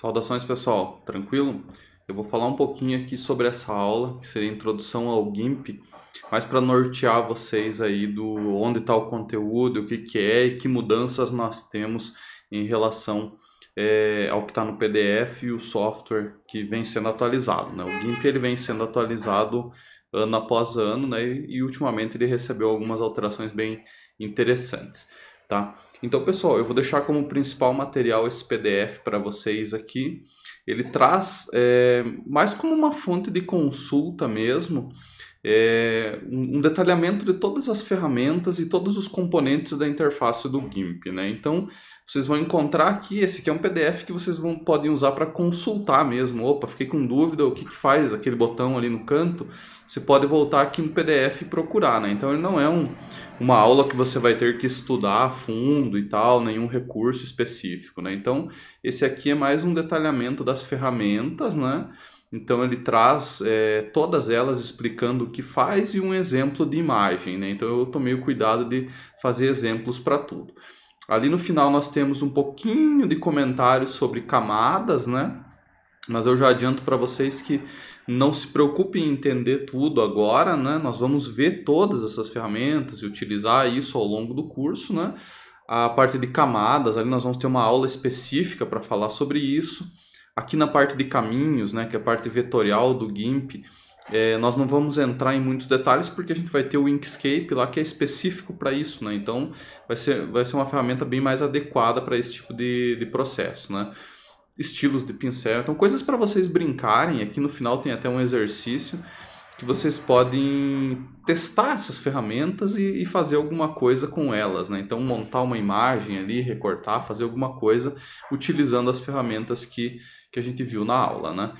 Saudações pessoal, tranquilo? Eu vou falar um pouquinho aqui sobre essa aula, que seria a introdução ao GIMP, mas para nortear vocês aí do onde está o conteúdo, o que, que é e que mudanças nós temos em relação é, ao que está no PDF e o software que vem sendo atualizado. Né? O GIMP ele vem sendo atualizado ano após ano né? e, e ultimamente ele recebeu algumas alterações bem interessantes. Tá? Então, pessoal, eu vou deixar como principal material esse PDF para vocês aqui. Ele traz é, mais como uma fonte de consulta mesmo é, um detalhamento de todas as ferramentas e todos os componentes da interface do GIMP. Né? Então, vocês vão encontrar aqui, esse aqui é um PDF que vocês vão, podem usar para consultar mesmo. Opa, fiquei com dúvida, o que, que faz aquele botão ali no canto? Você pode voltar aqui no PDF e procurar. Né? Então, ele não é um, uma aula que você vai ter que estudar a fundo e tal, nenhum recurso específico. Né? Então, esse aqui é mais um detalhamento das ferramentas, né? Então ele traz é, todas elas explicando o que faz e um exemplo de imagem. Né? Então eu tomei o cuidado de fazer exemplos para tudo. Ali no final nós temos um pouquinho de comentários sobre camadas, né? Mas eu já adianto para vocês que não se preocupem em entender tudo agora, né? Nós vamos ver todas essas ferramentas e utilizar isso ao longo do curso, né? A parte de camadas, ali nós vamos ter uma aula específica para falar sobre isso. Aqui na parte de caminhos, né, que é a parte vetorial do GIMP, é, nós não vamos entrar em muitos detalhes porque a gente vai ter o Inkscape lá que é específico para isso, né? Então vai ser, vai ser uma ferramenta bem mais adequada para esse tipo de, de processo, né? Estilos de pincel, então coisas para vocês brincarem. Aqui no final tem até um exercício que vocês podem testar essas ferramentas e, e fazer alguma coisa com elas, né? Então montar uma imagem ali, recortar, fazer alguma coisa utilizando as ferramentas que que a gente viu na aula, né?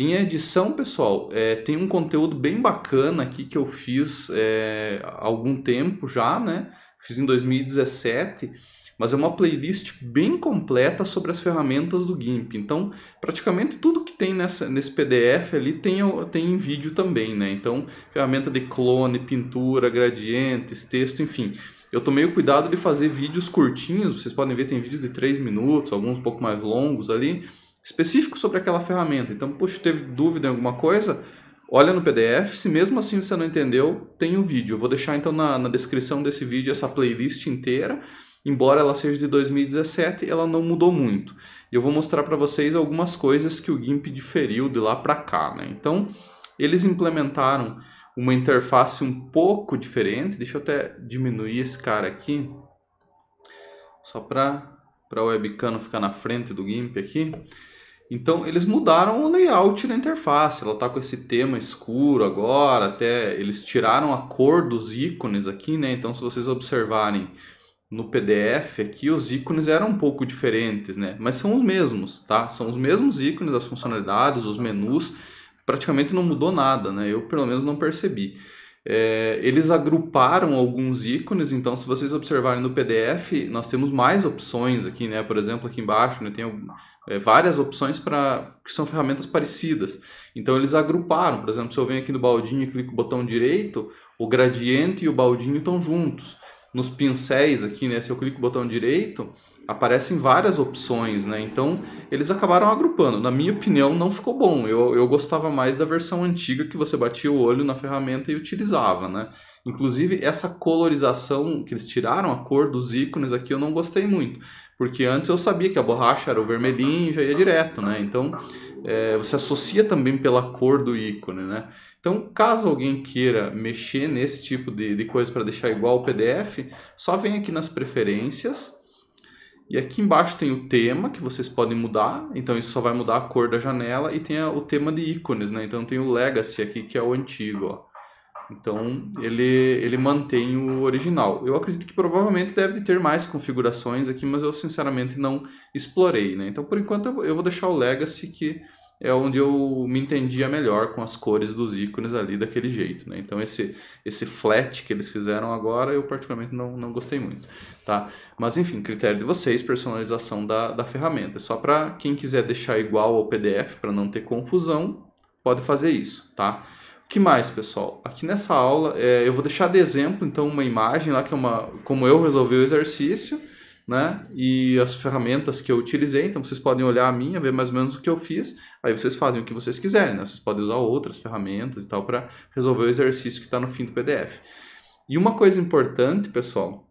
Em edição, pessoal, é, tem um conteúdo bem bacana aqui que eu fiz é, há algum tempo já, né? Fiz em 2017, mas é uma playlist bem completa sobre as ferramentas do GIMP. Então, praticamente tudo que tem nessa, nesse PDF ali tem, tem em vídeo também, né? Então, ferramenta de clone, pintura, gradientes, texto, enfim. Eu tomei o cuidado de fazer vídeos curtinhos, vocês podem ver, tem vídeos de 3 minutos, alguns um pouco mais longos ali específico sobre aquela ferramenta. Então, poxa, teve dúvida em alguma coisa? Olha no PDF, se mesmo assim você não entendeu, tem um vídeo. Eu vou deixar então na, na descrição desse vídeo essa playlist inteira embora ela seja de 2017, ela não mudou muito. E eu vou mostrar para vocês algumas coisas que o GIMP diferiu de lá para cá. Né? Então, eles implementaram uma interface um pouco diferente. Deixa eu até diminuir esse cara aqui, só para para a webcam não ficar na frente do GIMP aqui. Então eles mudaram o layout da interface, ela está com esse tema escuro agora, até eles tiraram a cor dos ícones aqui, né? Então se vocês observarem no PDF aqui, os ícones eram um pouco diferentes, né? Mas são os mesmos, tá? São os mesmos ícones, as funcionalidades, os menus, praticamente não mudou nada, né? Eu pelo menos não percebi. É, eles agruparam alguns ícones, então se vocês observarem no PDF, nós temos mais opções aqui, né? Por exemplo, aqui embaixo, né? tem é, várias opções para que são ferramentas parecidas. Então eles agruparam, por exemplo, se eu venho aqui no baldinho e clico no botão direito, o gradiente e o baldinho estão juntos. Nos pincéis aqui, né? Se eu clico no botão direito, aparecem várias opções, né? Então eles acabaram agrupando. Na minha opinião, não ficou bom. Eu, eu gostava mais da versão antiga que você batia o olho na ferramenta e utilizava, né? Inclusive, essa colorização que eles tiraram a cor dos ícones aqui eu não gostei muito. Porque antes eu sabia que a borracha era o vermelhinho e já ia direto, né? Então é, você associa também pela cor do ícone, né? Então, caso alguém queira mexer nesse tipo de, de coisa para deixar igual o PDF, só vem aqui nas preferências e aqui embaixo tem o tema, que vocês podem mudar, então isso só vai mudar a cor da janela, e tem a, o tema de ícones, né? Então tem o Legacy aqui, que é o antigo, ó. Então ele, ele mantém o original. Eu acredito que provavelmente deve ter mais configurações aqui, mas eu sinceramente não explorei, né? Então por enquanto eu vou deixar o Legacy que é onde eu me entendia melhor com as cores dos ícones ali daquele jeito, né? Então esse esse flat que eles fizeram agora eu particularmente não, não gostei muito, tá? Mas enfim, critério de vocês, personalização da, da ferramenta. Só para quem quiser deixar igual ao PDF para não ter confusão, pode fazer isso, tá? O que mais, pessoal? Aqui nessa aula é, eu vou deixar de exemplo então uma imagem lá que é uma como eu resolvi o exercício né? E as ferramentas que eu utilizei, então vocês podem olhar a minha, ver mais ou menos o que eu fiz, aí vocês fazem o que vocês quiserem, né? Vocês podem usar outras ferramentas e tal para resolver o exercício que está no fim do PDF. E uma coisa importante, pessoal,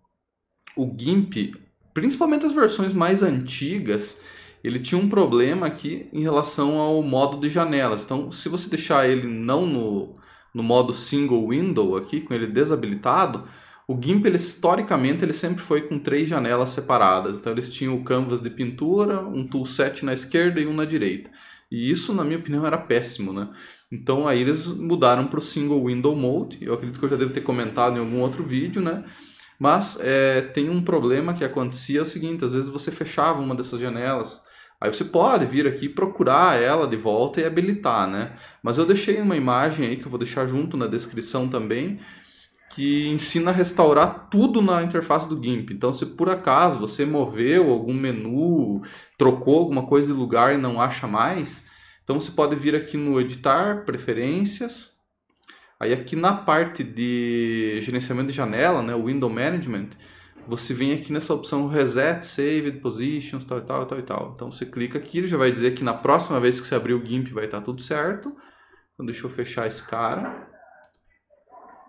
o GIMP, principalmente as versões mais antigas, ele tinha um problema aqui em relação ao modo de janelas. Então, se você deixar ele não no, no modo single window aqui, com ele desabilitado, o GIMP, ele, historicamente, ele sempre foi com três janelas separadas. Então, eles tinham o canvas de pintura, um toolset na esquerda e um na direita. E isso, na minha opinião, era péssimo, né? Então, aí eles mudaram para o Single Window Mode. Eu acredito que eu já devo ter comentado em algum outro vídeo, né? Mas é, tem um problema que acontecia é o seguinte, às vezes você fechava uma dessas janelas, aí você pode vir aqui procurar ela de volta e habilitar, né? Mas eu deixei uma imagem aí que eu vou deixar junto na descrição também, que ensina a restaurar tudo na interface do GIMP. Então, se por acaso você moveu algum menu, trocou alguma coisa de lugar e não acha mais, então você pode vir aqui no editar, preferências, aí aqui na parte de gerenciamento de janela, né, window management, você vem aqui nessa opção reset, Save positions, tal e tal, tal e tal. Então você clica aqui, ele já vai dizer que na próxima vez que você abrir o GIMP vai estar tudo certo. Então deixa eu fechar esse cara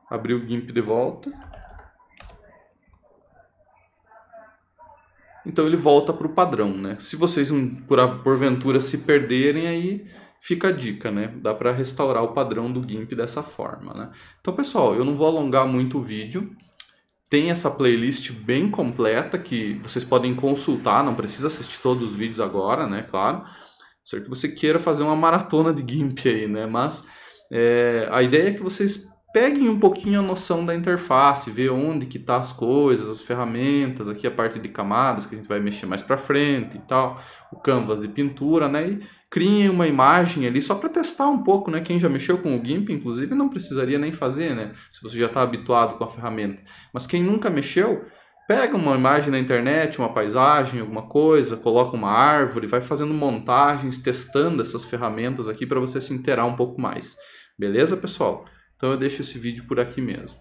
abrir o GIMP de volta. Então ele volta para o padrão, né? Se vocês, por, porventura, se perderem, aí fica a dica, né? Dá para restaurar o padrão do GIMP dessa forma, né? Então, pessoal, eu não vou alongar muito o vídeo. Tem essa playlist bem completa que vocês podem consultar, não precisa assistir todos os vídeos agora, né? Claro. Certo que você queira fazer uma maratona de GIMP aí, né? Mas é, a ideia é que vocês peguem um pouquinho a noção da interface, ver onde que tá as coisas, as ferramentas, aqui a parte de camadas que a gente vai mexer mais para frente e tal, o canvas de pintura, né? E criem uma imagem ali só para testar um pouco, né? Quem já mexeu com o GIMP, inclusive, não precisaria nem fazer, né? Se você já está habituado com a ferramenta. Mas quem nunca mexeu, pega uma imagem na internet, uma paisagem, alguma coisa, coloca uma árvore, vai fazendo montagens, testando essas ferramentas aqui para você se inteirar um pouco mais. Beleza, pessoal? Então eu deixo esse vídeo por aqui mesmo.